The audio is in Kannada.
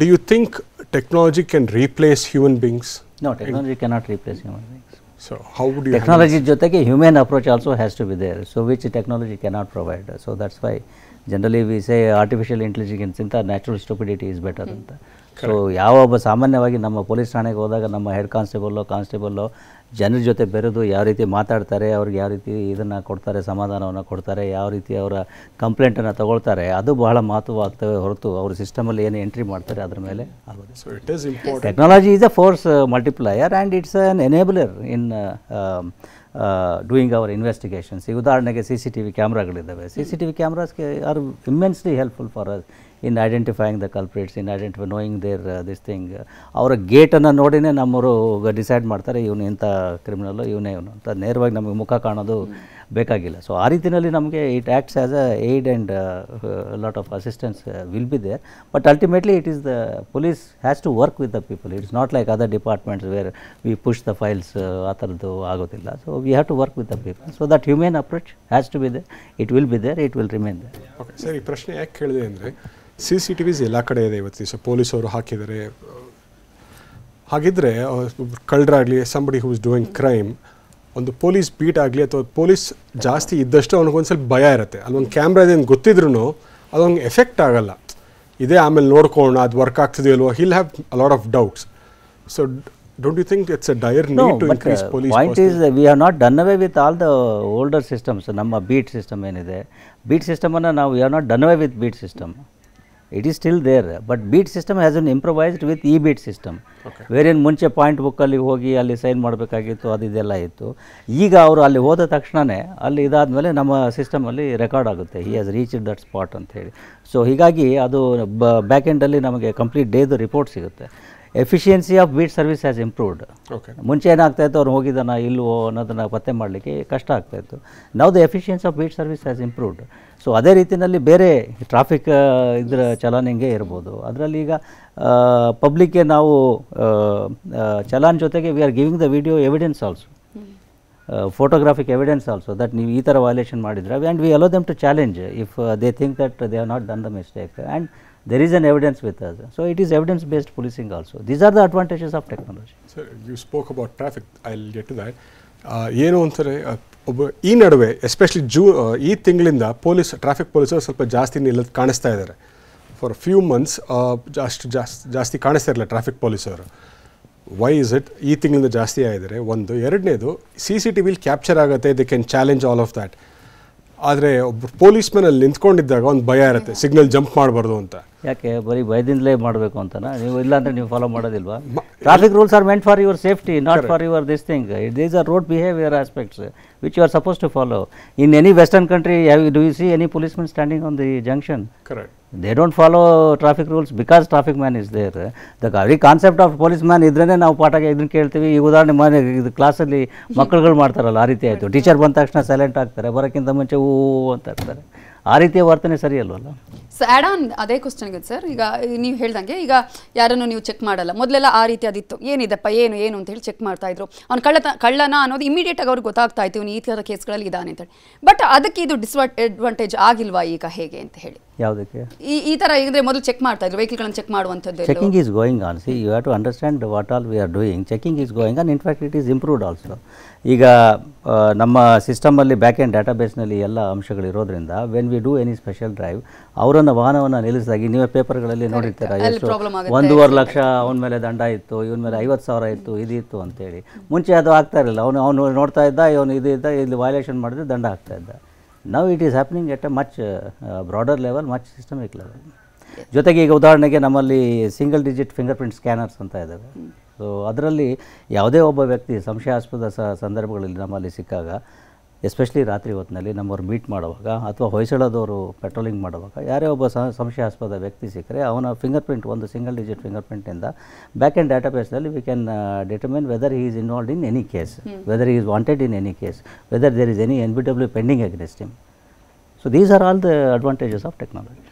Do you think technology can replace human beings? No, technology cannot replace human beings. So, how would you technology joteke human approach also has to be there. So, which technology cannot provide. So, that is why generally we say artificial intelligence in natural stupidity is better mm. than hmm. that. So ಯಾವ ಒಬ್ಬ ಸಾಮಾನ್ಯವಾಗಿ ನಮ್ಮ ಪೊಲೀಸ್ ಠಾಣೆಗೆ ಹೋದಾಗ ನಮ್ಮ ಹೆಡ್ ಕಾನ್ಸ್ಟೇಬಲ್ಲು ಕಾನ್ಸ್ಟೇಬಲ್ಲು ಜನರ ಜೊತೆ ಬೆರೆದು ಯಾವ ರೀತಿ ಮಾತಾಡ್ತಾರೆ ಅವ್ರಿಗೆ ಯಾವ ರೀತಿ ಇದನ್ನು ಕೊಡ್ತಾರೆ ಸಮಾಧಾನವನ್ನು ಕೊಡ್ತಾರೆ ಯಾವ ರೀತಿ ಅವರ ಕಂಪ್ಲೇಂಟನ್ನು ತಗೊಳ್ತಾರೆ ಅದು ಬಹಳ ಆಗ್ತವೆ ಹೊರತು ಅವರು ಸಿಸ್ಟಮಲ್ಲಿ ಏನು ಎಂಟ್ರಿ ಮಾಡ್ತಾರೆ ಅದರ ಮೇಲೆ ಆಗೋದು technology is a force multiplier and it's an enabler in doing our investigations ಈ ಉದಾಹರಣೆಗೆ ಸಿ ಸಿ ಟಿ ವಿ ಕ್ಯಾಮ್ರಾಗಳಿದ್ದಾವೆ ಸಿ ಸಿ ಟಿ ವಿ ಕ್ಯಾಮ್ರಾಸ್ಗೆ are immensely helpful for us in identifying the culprits in identify knowing their this thing ಅವರ ಗೇಟನ್ನು ನೋಡಿನೇ ನಮ್ಮರು ಡಿಸೈಡ್ ಮಾಡ್ತಾರೆ ಇವನು ಇಂಥ ಕ್ರಿಮಿನಲ್ಲು ಇವನೇ ಇವನು ಅಂತ ನೇರವಾಗಿ ನಮಗೆ ಮುಖ ಕಾಣೋದು ಬೇಕಾಗಿಲ್ಲ ಸೊ ಆ ರೀತಿಯಲ್ಲಿ ನಮಗೆ it acts as a aid and lot of assistance will be there but ultimately it is the police has to work with the people it's not like other departments where we push the files ಆ ಥರದ್ದು ಆಗೋದಿಲ್ಲ so we have to work with the people so that humane approach has to be there it will be there it will remain there okay sir ಪ್ರಶ್ನೆ ಯಾಕೆ ಕೇಳಿದೆ ಅಂದರೆ ಸಿ ಸಿ ಟಿ ಎಲ್ಲ ಕಡೆ ಇದೆ ಇವತ್ತು ದಿವಸ ಪೊಲೀಸವರು ಹಾಕಿದರೆ ಹಾಗಿದ್ರೆ ಕಳ್ಳರಾಗಲಿ somebody who is doing crime ಒಂದು ಪೊಲೀಸ್ ಬೀಟ್ ಆಗಲಿ ಅಥವಾ ಪೊಲೀಸ್ ಜಾಸ್ತಿ ಇದ್ದಷ್ಟು ಒಂದು ಸ್ವಲ್ಪ ಭಯ ಇರುತ್ತೆ ಅಲ್ಲೊಂದು ಕ್ಯಾಮ್ರಾ ಇದೆ ಗೊತ್ತಿದ್ರು ಅದೊಂದು ಎಫೆಕ್ಟ್ ಆಗಲ್ಲ ಇದೇ ಆಮೇಲೆ ನೋಡ್ಕೊಳ್ಳೋಣ ಅದು ವರ್ಕ್ ಆಗ್ತದೆ ಅಲ್ವಾ he'll have lot of doubts so don't you think it's a dire need no, to police point uh, we point not done away with all the older ನಮ್ಮ ಬೀಟ್ ಸಿಸ್ಟಮ್ ಏನಿದೆ ಬೀಟ್ ಸಿಸ್ಟಮನ್ನು ನಾವು we are not done away with beat system it is still there but beat system has an improvised with ಇ ಬೀಟ್ ಸಿಸ್ಟಮ್ ವೇರೇನು ಮುಂಚೆ ಪಾಯಿಂಟ್ ಬುಕ್ಕಲ್ಲಿ ಹೋಗಿ ಅಲ್ಲಿ ಸೈನ್ ಮಾಡಬೇಕಾಗಿತ್ತು ಅದು ಇದೆಲ್ಲ ಇತ್ತು ಈಗ ಅವರು ಅಲ್ಲಿ ಹೋದ ತಕ್ಷಣವೇ ಅಲ್ಲಿ ಇದಾದ ಮೇಲೆ ನಮ್ಮ ಸಿಸ್ಟಮಲ್ಲಿ ರೆಕಾರ್ಡ್ ಆಗುತ್ತೆ he has reach that spot ಅಂತ ಹೇಳಿ ಸೊ ಹೀಗಾಗಿ ಅದು ಬ್ಯಾಕ್ ಎಂಡಲ್ಲಿ ನಮಗೆ ಕಂಪ್ಲೀಟ್ ಡೇದು ರಿಪೋರ್ಟ್ ಸಿಗುತ್ತೆ efficiency of beat service has improved okay ಮುಂಚೆ ಏನಾಗ್ತಾ ಇತ್ತು ಅವ್ರು ಹೋಗಿದ್ದಾನ ಇಲ್ವೋ ಅನ್ನೋದನ್ನು ಪತ್ತೆ ಮಾಡಲಿಕ್ಕೆ ಕಷ್ಟ ಆಗ್ತಾ ಇತ್ತು ನಾವು the efficiency of beat service has improved so ಅದೇ ರೀತಿಯಲ್ಲಿ ಬೇರೆ ಟ್ರಾಫಿಕ್ ಇದ್ರ ಚಲನ್ ಹಿಂಗೆ ಇರ್ಬೋದು ಅದರಲ್ಲಿ ಈಗ ಪಬ್ಲಿಕ್ಗೆ ನಾವು ಚಲಾನ್ ಜೊತೆಗೆ we are giving the video evidence also photographic evidence also that ನೀವು ಈ ಥರ ವೈಲೇಷನ್ ಮಾಡಿದ್ರೆ and we allow them to challenge if they think that they have not done the mistake and there is an evidence with us. So it is evidence based policing also. These are the advantages of technology. Sir, you spoke about traffic. I'll get to that. Uh, ಏನು ಒಬ್ಬ ಈ ನಡುವೆ ಎಸ್ಪೆಷಲಿ ಜೂ ಈ ತಿಂಗಳಿಂದ ಪೊಲೀಸ್ ಟ್ರಾಫಿಕ್ ಪೊಲೀಸರು ಸ್ವಲ್ಪ ಜಾಸ್ತಿ ನಿಲ್ಲೋದು ಕಾಣಿಸ್ತಾ ಇದ್ದಾರೆ ಫಾರ್ ಫ್ಯೂ ಮಂತ್ಸ್ ಅಷ್ಟು ಜಾಸ್ತಿ ಜಾಸ್ತಿ ಕಾಣಿಸ್ತಾ ಇರಲಿಲ್ಲ ಟ್ರಾಫಿಕ್ ಪೊಲೀಸರು ವೈ ಇಸ್ ಇಟ್ ಈ ತಿಂಗಳಿಂದ ಜಾಸ್ತಿ ಆಗಿದ್ದಾರೆ ಒಂದು ಎರಡನೇದು ಸಿ ಸಿ ಟಿ ವಿಲಿ ಕ್ಯಾಪ್ಚರ್ ಆಗುತ್ತೆ they can challenge all of that ಆದರೆ ಒಬ್ಬರು ಪೊಲೀಸ್ ಮೇನಲ್ಲಿ ನಿಂತ್ಕೊಂಡಿದ್ದಾಗ ಒಂದು ಭಯ ಇರುತ್ತೆ ಸಿಗ್ನಲ್ ಜಂಪ್ ಮಾಡಬಾರ್ದು ಅಂತ ಯಾಕೆ ಬರೀ ಭಯದಿಂದಲೇ ಮಾಡಬೇಕು ಅಂತನ ನೀವು ಇಲ್ಲ ಅಂದರೆ ನೀವು ಫಾಲೋ ಮಾಡೋದಿಲ್ವಾ traffic rules are meant for your safety not for your this thing it these are road behaviour aspects which you are suppose to follow in any western country have do you see any police men standing on the junction correct they don't follow traffic rules because traffic man is there the ಗಾಡಿ ಕಾನ್ಸೆಪ್ಟ್ ಆಫ್ ಪೊಲೀಸ್ ಮ್ಯಾನ್ ಇದ್ರೇ ನಾವು ಪಾಠಕ್ಕೆ ಇದನ್ನ ಕೇಳ್ತೀವಿ ಈ ಉದಾಹರಣೆ ಮನೆ ಇದು ಕ್ಲಾಸಲ್ಲಿ ಮಕ್ಕಳುಗಳು ಮಾಡ್ತಾರಲ್ಲ ಆ ರೀತಿ ಆಯಿತು ಟೀಚರ್ ಬಂದ ತಕ್ಷಣ ಸೈಲೆಂಟ್ ಆಗ್ತಾರೆ ಬರೋಕ್ಕಿಂತ ಮುಂಚೆ ಹೂ ಅಂತ ಇರ್ತಾರೆ ಆ ರೀತಿಯ ವರ್ತನೆ ಸರಿ ಅಲ್ವಲ್ಲ ಸೊ ಆ್ಯಡ್ ಆನ್ ಅದೇ ಕ್ವಶನ್ಗೆ ಸರ್ ಈಗ ನೀವು ಹೇಳ್ದಂಗೆ ಈಗ ಯಾರನ್ನು ನೀವು ಚೆಕ್ ಮಾಡಲ್ಲ ಮೊದಲೆಲ್ಲ ಆ ರೀತಿ ಅದಿತ್ತು ಏನಿದೆಪ್ಪ ಏನು ಏನು ಅಂತ ಹೇಳಿ ಚೆಕ್ ಮಾಡ್ತಾ ಇದ್ರು ಅವ್ನು ಕಳ್ಳತ ಕಳ್ಳನ ಅನ್ನೋದು ಇಮಿಡಿಯೇಟ್ ಆಗಿ ಅವ್ರಿಗೆ ಗೊತ್ತಾಗ್ತಾ ಇತ್ತು ಈ ಥರ ಕೇಸ್ಗಳಲ್ಲಿ ಇದಾನೆ ಅಂತ ಹೇಳಿ ಬಟ್ ಅದಕ್ಕೆ ಇದು ಡಿಸ್ ಅಡ್ವಾಂಟೇಜ್ ಆಗಿಲ್ವಾ ಈಗ ಹೇಗೆ ಅಂತ ಹೇಳಿ ಯಾವುದಕ್ಕೆ ಈ ಈ ಥರ ಏನಂದರೆ ಮೊದಲು ಚೆಕ್ ಮಾಡ್ತಾ ಇದ್ರು ವೆಹಿಕಲ್ಗಳನ್ನು ಚೆಕ್ ಮಾಡುವಂಥದ್ದು checking is going on see you have to understand what all we are doing checking is going on in fact it is improved also ಈಗ ನಮ್ಮ ಸಿಸ್ಟಮಲ್ಲಿ ಬ್ಯಾಕ್ ಎಂಡ್ ಡಾಟಾಬೇಸ್ನಲ್ಲಿ ಎಲ್ಲ ಅಂಶಗಳಿರೋದ್ರಿಂದ when we do any special drive ಅವರನ್ನ ವಾಹನವನ್ನು ನಿಲ್ಲಿಸಿದಾಗ ನೀವೇ ಪೇಪರ್ಗಳಲ್ಲಿ ನೋಡಿರ್ತೀರ ಎಷ್ಟು ಒಂದೂವರೆ ಲಕ್ಷ ಅವನ ಮೇಲೆ ದಂಡ ಇತ್ತು ಇವನ ಮೇಲೆ ಐವತ್ತು ಸಾವಿರ ಇತ್ತು ಇದಿತ್ತು ಅಂತೇಳಿ ಮುಂಚೆ ಅದು ಆಗ್ತಾ ಇರಲಿಲ್ಲ ಅವನು ಅವನು ನೋಡ್ತಾ ಇದ್ದ ಇವನು ಇದು ಇದ್ದ ಇಲ್ಲಿ ವಯಲೇಷನ್ ಮಾಡಿದ್ರೆ ದಂಡ ಆಗ್ತಾ ಇದ್ದ ನಾವು it is happening at a much broader level much systemic level ಜೊತೆಗೆ ಈಗ ಉದಾಹರಣೆಗೆ ನಮ್ಮಲ್ಲಿ single digit finger print scanners ಅಂತ ಇದ್ದಾವೆ ಸೊ ಅದರಲ್ಲಿ ಯಾವುದೇ ಒಬ್ಬ ವ್ಯಕ್ತಿ ಸಂಶಯಾಸ್ಪದ ಸಂದರ್ಭಗಳಲ್ಲಿ ನಮ್ಮಲ್ಲಿ ಸಿಕ್ಕಾಗ ಎಸ್ಪೆಷಲಿ ರಾತ್ರಿ ಹೊತ್ತಿನಲ್ಲಿ ನಮ್ಮವ್ರು ಮೀಟ್ ಮಾಡುವಾಗ ಅಥವಾ ಹೊಯ್ಸಳದವರು ಪೆಟ್ರೋಲಿಂಗ್ ಮಾಡುವಾಗ ಯಾರೇ ಒಬ್ಬ ಸಂಶಯಾಸ್ಪದ ವ್ಯಕ್ತಿ ಸಿಕ್ಕರೆ ಅವನ ಫಿಂಗರ್ ಪ್ರಿಂಟ್ ಒಂದು ಸಿಂಗಲ್ ಡಿಜಿಟ್ ಫಿಂಗರ್ ಪ್ರಿಂಟಿಂದ ಬ್ಯಾಕ್ ಆ್ಯಂಡ್ ಡಾಟಾ ಬೇಸ್ನಲ್ಲಿ we can determine whether he is involved in any case whether is wanted in any case whether there is any N B W pending against him so these are all the advantages of technology